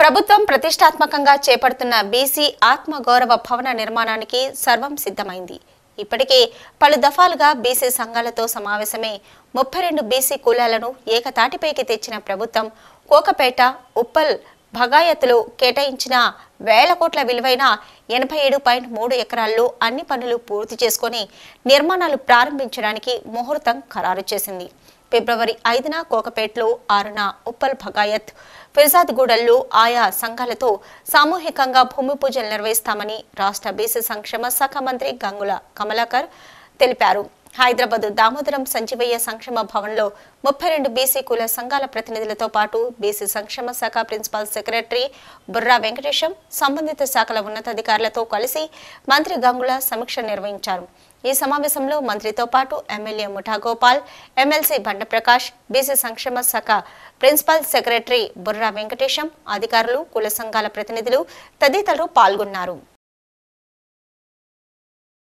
ప్రభుత్వం ప్రతిష్టాత్మకంగా చేపడుతున్న బీసీ ఆత్మగౌరవ భవన నిర్మాణానికి సర్వం సిద్ధమైంది ఇప్పటికే పలు దఫాలుగా బీసీ సంఘాలతో సమావేశమై ముప్పై రెండు బీసీ కులాలను ఏకతాటిపైకి తెచ్చిన ప్రభుత్వం కోకపేట ఉప్పల్ భగాయత్తులు కేటాయించిన వేల కోట్ల విలువైన ఎనభై ఏడు పాయింట్ మూడు ఎకరాల్లో అన్ని పనులు పూర్తి చేసుకొని నిర్మాణాలు ప్రారంభించడానికి ముహూర్తం ఖరారు చేసింది ఫిబ్రవరి ఐదున కోకపేట్లో ఆరున ఉప్పల్ భగాయత్ ఫిర్జాద్గూడల్లో ఆయా సంఘాలతో సామూహికంగా భూమి పూజలు నిర్వహిస్తామని రాష్ట్ర బీసీ సంక్షేమ శాఖ మంత్రి గంగుల కమలాకర్ తెలిపారు హైదరాబాద్ దామోదరం సంజీవయ్య సంక్షేమ భవన్లో ముప్పై రెండు బీసీ కుల సంఘాల ప్రతినిధులతో పాటు బీసీ సంక్షేమ శాఖ ప్రిన్సిపాల్ సెక్రటరీ బుర్రా వెంకటేశం సంబంధిత శాఖల ఉన్నతాధికారులతో కలిసి మంత్రి గంగుల సమీక్ష నిర్వహించారు ఈ సమావేశంలో మంత్రితో పాటు ఎమ్మెల్యే ముఠా గోపాల్ ఎమ్మెల్సీ బండప్రకాష్ బీసీ సంక్షేమ శాఖ ప్రిన్సిపాల్ సెక్రటరీ బుర్రా వెంకటేశం అధికారులు కుల సంఘాల ప్రతినిధులు తదితరులు పాల్గొన్నారు